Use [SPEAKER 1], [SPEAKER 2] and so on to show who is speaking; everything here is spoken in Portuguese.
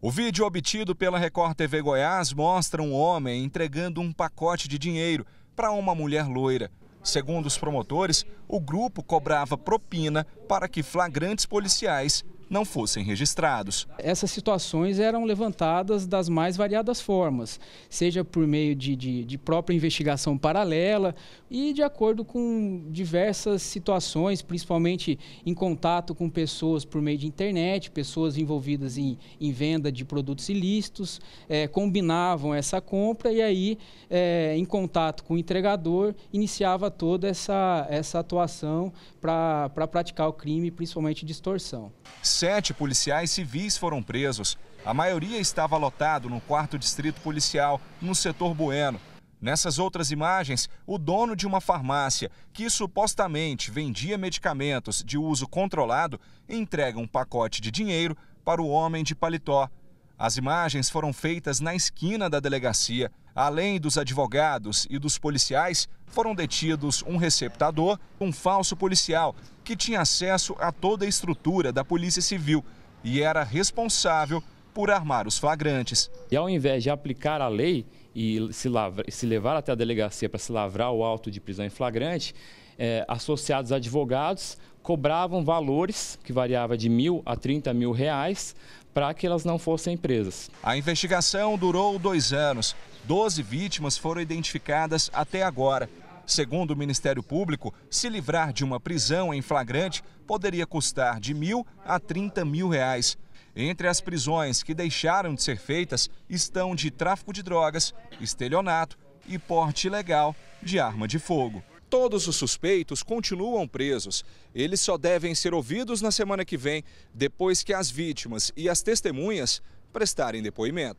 [SPEAKER 1] O vídeo obtido pela Record TV Goiás mostra um homem entregando um pacote de dinheiro para uma mulher loira. Segundo os promotores, o grupo cobrava propina para que flagrantes
[SPEAKER 2] policiais não fossem registrados. Essas situações eram levantadas das mais variadas formas, seja por meio de, de, de própria investigação paralela e de acordo com diversas situações, principalmente em contato com pessoas por meio de internet, pessoas envolvidas em, em venda de produtos ilícitos, é, combinavam essa compra e aí, é, em contato com o entregador, iniciava toda essa, essa atuação para pra praticar o crime, principalmente distorção
[SPEAKER 1] sete policiais civis foram presos. A maioria estava lotado no quarto distrito policial, no setor Bueno. Nessas outras imagens, o dono de uma farmácia, que supostamente vendia medicamentos de uso controlado, entrega um pacote de dinheiro para o homem de paletó. As imagens foram feitas na esquina da delegacia. Além dos advogados e dos policiais, foram detidos um receptador, um falso policial, que tinha acesso a toda a estrutura da Polícia Civil e era responsável por armar os flagrantes. E ao
[SPEAKER 3] invés de aplicar a lei e se, lavra, se levar até a delegacia para se lavrar o auto de prisão em flagrante, é, associados advogados cobravam valores que variava de mil a 30 mil reais para que elas não fossem presas. A investigação
[SPEAKER 1] durou dois anos. Doze vítimas foram identificadas até agora. Segundo o Ministério Público, se livrar de uma prisão em flagrante poderia custar de mil a 30 mil reais. Entre as prisões que deixaram de ser feitas estão de tráfico de drogas, estelionato e porte ilegal de arma de fogo. Todos os suspeitos continuam presos. Eles só devem ser ouvidos na semana que vem, depois que as vítimas e as testemunhas prestarem depoimento.